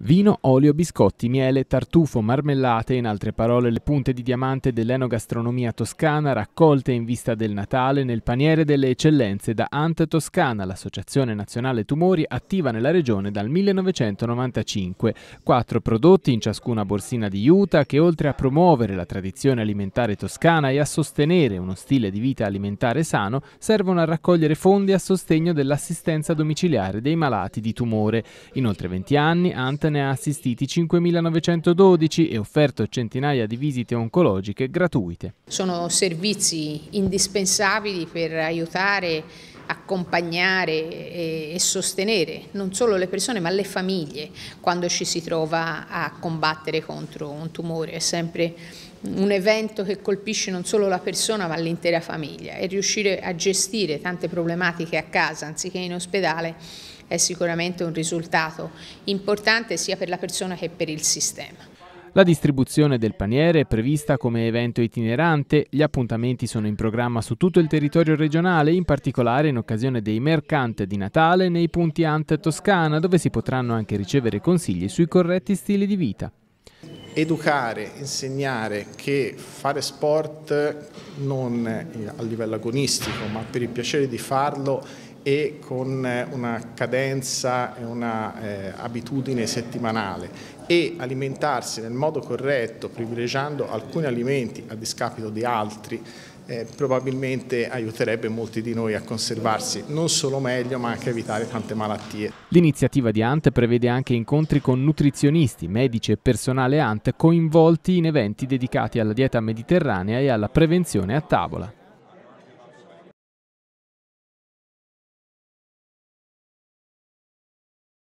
Vino, olio, biscotti, miele, tartufo, marmellate, in altre parole le punte di diamante dell'enogastronomia toscana raccolte in vista del Natale nel paniere delle eccellenze da Ant Toscana, l'associazione nazionale tumori attiva nella regione dal 1995. Quattro prodotti in ciascuna borsina di Utah che oltre a promuovere la tradizione alimentare toscana e a sostenere uno stile di vita alimentare sano, servono a raccogliere fondi a sostegno dell'assistenza domiciliare dei malati di tumore. In oltre 20 anni Ant ne ha assistiti 5.912 e offerto centinaia di visite oncologiche gratuite. Sono servizi indispensabili per aiutare accompagnare e, sostenere non solo le persone ma le famiglie quando ci si trova a combattere contro un tumore. È sempre un evento che colpisce non solo la persona ma l'intera famiglia e riuscire a gestire tante problematiche a casa anziché in ospedale è sicuramente un risultato importante sia per la persona che per il sistema. La distribuzione del paniere è prevista come evento itinerante, gli appuntamenti sono in programma su tutto il territorio regionale, in particolare in occasione dei mercanti di Natale nei punti Ant Toscana, dove si potranno anche ricevere consigli sui corretti stili di vita. Educare, insegnare che fare sport non a livello agonistico, ma per il piacere di farlo e con eh, una cadenza e una eh, abitudine settimanale e alimentarsi nel modo corretto, privilegiando alcuni alimenti a discapito di altri, eh, probabilmente aiuterebbe molti di noi a conservarsi non solo meglio ma anche evitare tante malattie. L'iniziativa di ANT prevede anche incontri con nutrizionisti, medici e personale ANT coinvolti in eventi dedicati alla dieta mediterranea e alla prevenzione a tavola.